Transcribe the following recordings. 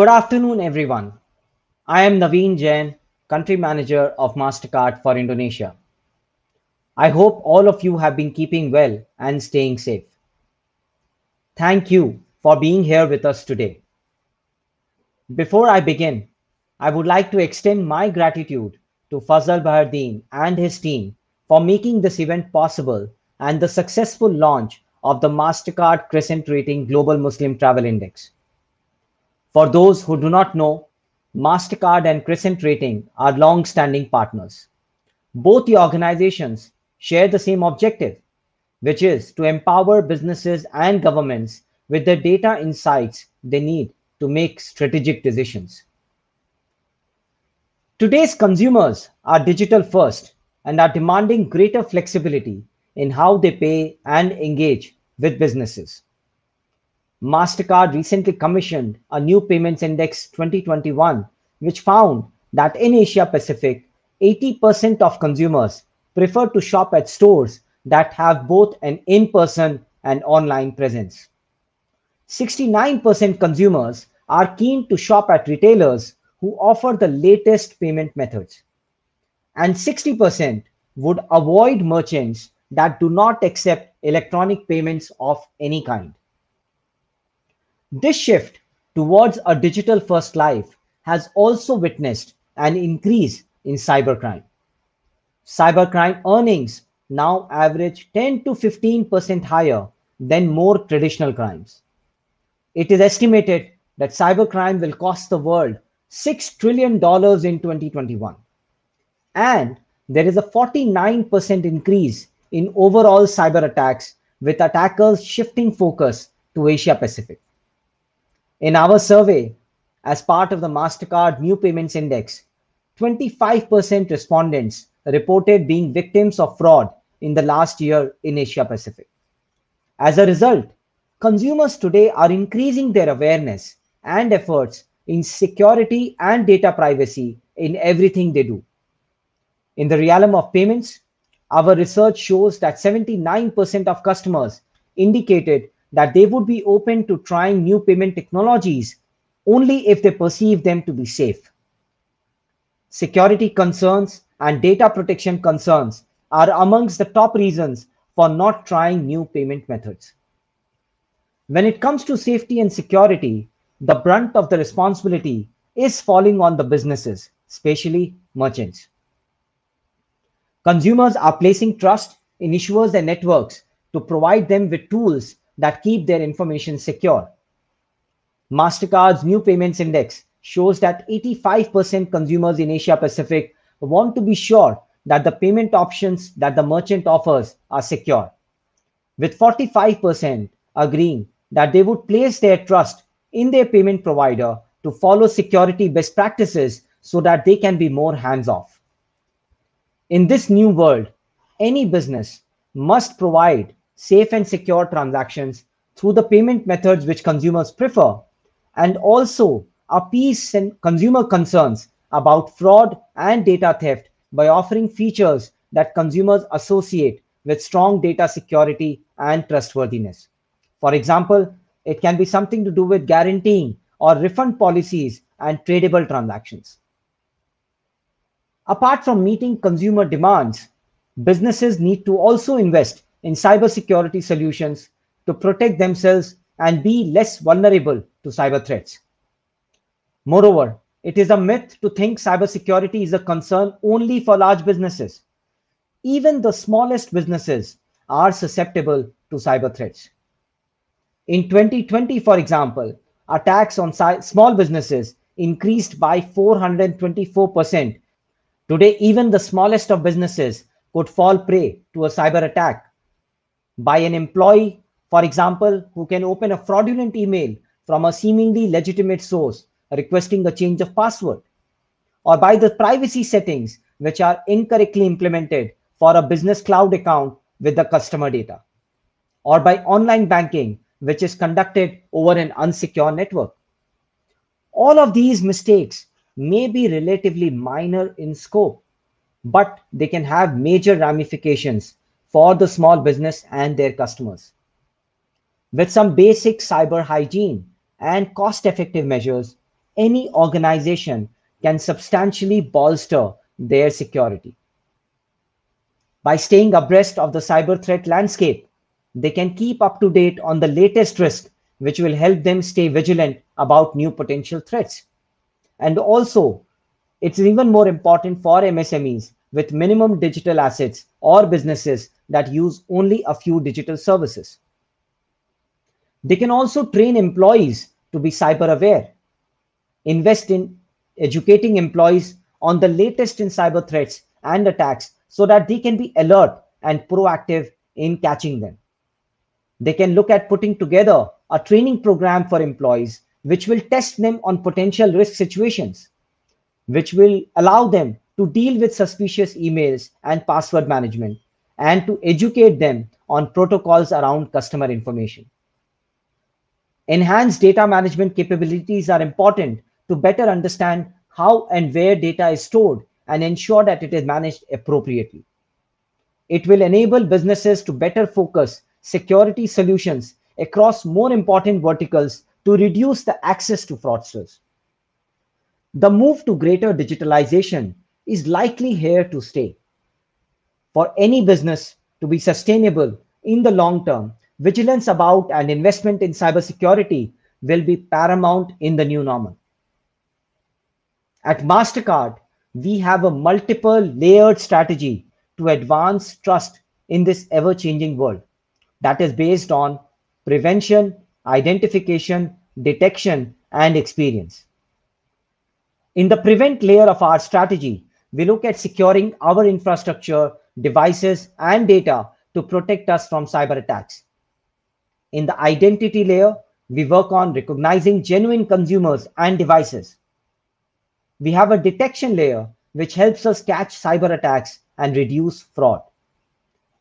Good afternoon, everyone. I am Naveen Jain, Country Manager of MasterCard for Indonesia. I hope all of you have been keeping well and staying safe. Thank you for being here with us today. Before I begin, I would like to extend my gratitude to Fazal Bahardeen and his team for making this event possible and the successful launch of the MasterCard Crescent Rating Global Muslim Travel Index. For those who do not know, MasterCard and Crescent Rating are long standing partners. Both the organizations share the same objective, which is to empower businesses and governments with the data insights they need to make strategic decisions. Today's consumers are digital first and are demanding greater flexibility in how they pay and engage with businesses. MasterCard recently commissioned a new Payments Index 2021, which found that in Asia Pacific, 80% of consumers prefer to shop at stores that have both an in person and online presence. 69% consumers are keen to shop at retailers who offer the latest payment methods. And 60% would avoid merchants that do not accept electronic payments of any kind. This shift towards a digital-first life has also witnessed an increase in cybercrime. Cybercrime earnings now average 10 to 15% higher than more traditional crimes. It is estimated that cybercrime will cost the world $6 trillion in 2021. And there is a 49% increase in overall cyber attacks, with attackers shifting focus to Asia Pacific. In our survey, as part of the MasterCard New Payments Index, 25% respondents reported being victims of fraud in the last year in Asia Pacific. As a result, consumers today are increasing their awareness and efforts in security and data privacy in everything they do. In the realm of payments, our research shows that 79% of customers indicated that they would be open to trying new payment technologies only if they perceive them to be safe. Security concerns and data protection concerns are amongst the top reasons for not trying new payment methods. When it comes to safety and security, the brunt of the responsibility is falling on the businesses, especially merchants. Consumers are placing trust in issuers and networks to provide them with tools that keep their information secure. MasterCard's new payments index shows that 85% consumers in Asia Pacific want to be sure that the payment options that the merchant offers are secure, with 45% agreeing that they would place their trust in their payment provider to follow security best practices so that they can be more hands off. In this new world, any business must provide safe and secure transactions through the payment methods which consumers prefer, and also appease consumer concerns about fraud and data theft by offering features that consumers associate with strong data security and trustworthiness. For example, it can be something to do with guaranteeing or refund policies and tradable transactions. Apart from meeting consumer demands, businesses need to also invest in cybersecurity solutions to protect themselves and be less vulnerable to cyber threats. Moreover, it is a myth to think cybersecurity is a concern only for large businesses. Even the smallest businesses are susceptible to cyber threats. In 2020, for example, attacks on small businesses increased by 424%. Today, even the smallest of businesses could fall prey to a cyber attack by an employee, for example, who can open a fraudulent email from a seemingly legitimate source requesting a change of password, or by the privacy settings which are incorrectly implemented for a business cloud account with the customer data, or by online banking which is conducted over an unsecure network. All of these mistakes may be relatively minor in scope, but they can have major ramifications for the small business and their customers. With some basic cyber hygiene and cost effective measures, any organization can substantially bolster their security. By staying abreast of the cyber threat landscape, they can keep up to date on the latest risk, which will help them stay vigilant about new potential threats. And also, it's even more important for MSMEs with minimum digital assets or businesses that use only a few digital services. They can also train employees to be cyber aware, invest in educating employees on the latest in cyber threats and attacks so that they can be alert and proactive in catching them. They can look at putting together a training program for employees which will test them on potential risk situations, which will allow them to deal with suspicious emails and password management, and to educate them on protocols around customer information. Enhanced data management capabilities are important to better understand how and where data is stored and ensure that it is managed appropriately. It will enable businesses to better focus security solutions across more important verticals to reduce the access to fraudsters. The move to greater digitalization is likely here to stay. For any business to be sustainable in the long term, vigilance about and investment in cybersecurity will be paramount in the new normal. At MasterCard, we have a multiple layered strategy to advance trust in this ever changing world that is based on prevention, identification, detection, and experience. In the prevent layer of our strategy, we look at securing our infrastructure, devices, and data to protect us from cyber attacks. In the identity layer, we work on recognizing genuine consumers and devices. We have a detection layer which helps us catch cyber attacks and reduce fraud.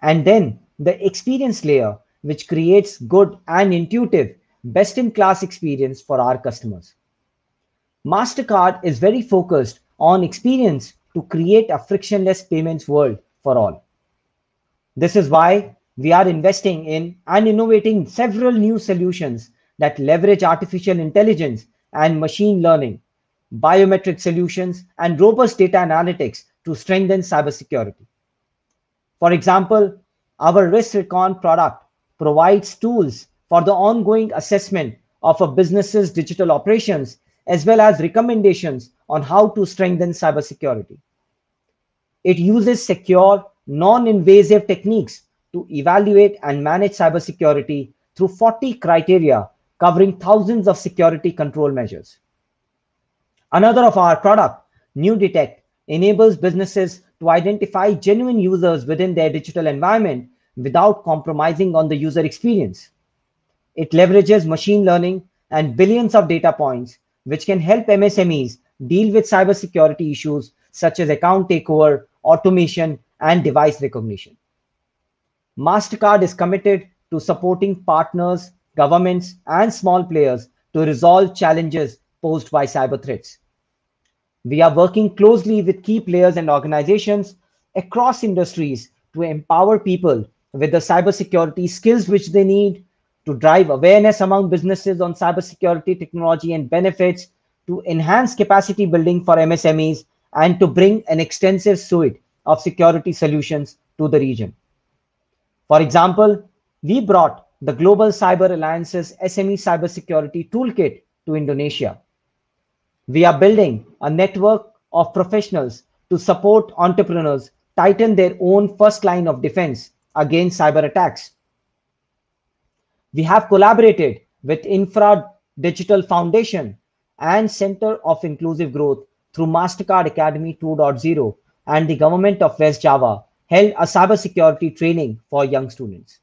And then the experience layer, which creates good and intuitive, best in class experience for our customers. MasterCard is very focused on experience to create a frictionless payments world for all. This is why we are investing in and innovating several new solutions that leverage artificial intelligence and machine learning, biometric solutions, and robust data analytics to strengthen cybersecurity. For example, our recon product provides tools for the ongoing assessment of a business's digital operations, as well as recommendations on how to strengthen cybersecurity. It uses secure, non-invasive techniques to evaluate and manage cybersecurity through 40 criteria covering thousands of security control measures. Another of our product, New Detect, enables businesses to identify genuine users within their digital environment without compromising on the user experience. It leverages machine learning and billions of data points, which can help MSMEs deal with cybersecurity issues such as account takeover, automation, and device recognition. MasterCard is committed to supporting partners, governments, and small players to resolve challenges posed by cyber threats. We are working closely with key players and organizations across industries to empower people with the cybersecurity skills which they need to drive awareness among businesses on cybersecurity technology and benefits to enhance capacity building for MSMEs and to bring an extensive suite of security solutions to the region. For example, we brought the Global Cyber Alliance's SME Cybersecurity Toolkit to Indonesia. We are building a network of professionals to support entrepreneurs tighten their own first line of defense against cyber attacks. We have collaborated with Infra Digital Foundation and Center of Inclusive Growth through MasterCard Academy 2.0 and the Government of West Java held a cybersecurity training for young students.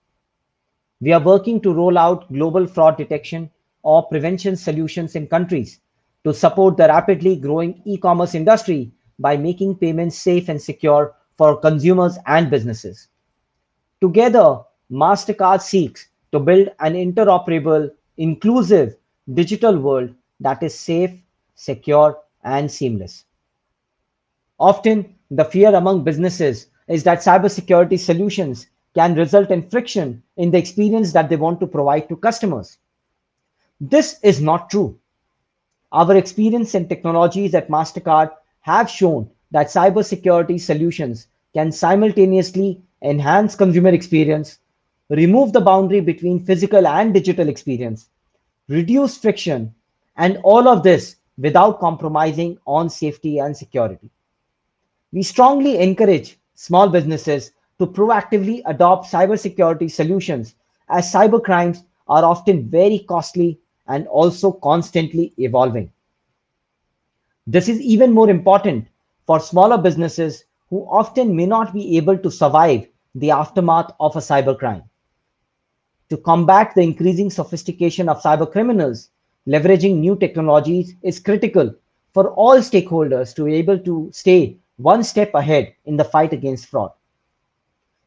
We are working to roll out global fraud detection or prevention solutions in countries to support the rapidly growing e-commerce industry by making payments safe and secure for consumers and businesses. Together, MasterCard seeks to build an interoperable, inclusive digital world that is safe, secure, and seamless. Often, the fear among businesses is that cybersecurity solutions can result in friction in the experience that they want to provide to customers. This is not true. Our experience and technologies at MasterCard have shown that cybersecurity solutions can simultaneously enhance consumer experience, remove the boundary between physical and digital experience, reduce friction, and all of this without compromising on safety and security. We strongly encourage small businesses to proactively adopt cybersecurity solutions as cyber crimes are often very costly and also constantly evolving. This is even more important for smaller businesses who often may not be able to survive the aftermath of a cybercrime. To combat the increasing sophistication of cyber criminals. Leveraging new technologies is critical for all stakeholders to be able to stay one step ahead in the fight against fraud.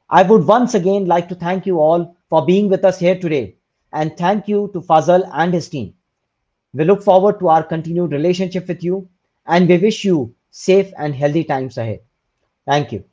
I would once again like to thank you all for being with us here today and thank you to Fazal and his team. We look forward to our continued relationship with you and we wish you safe and healthy times ahead. Thank you.